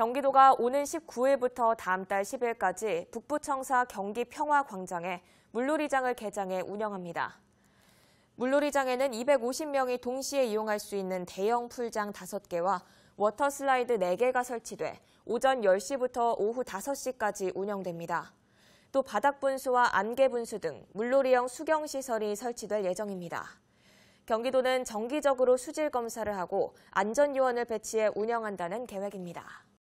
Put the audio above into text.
경기도가 오는 19일부터 다음 달 10일까지 북부청사 경기 평화광장에 물놀이장을 개장해 운영합니다. 물놀이장에는 250명이 동시에 이용할 수 있는 대형 풀장 5개와 워터슬라이드 4개가 설치돼 오전 10시부터 오후 5시까지 운영됩니다. 또 바닥 분수와 안개 분수 등 물놀이형 수경 시설이 설치될 예정입니다. 경기도는 정기적으로 수질 검사를 하고 안전 요원을 배치해 운영한다는 계획입니다.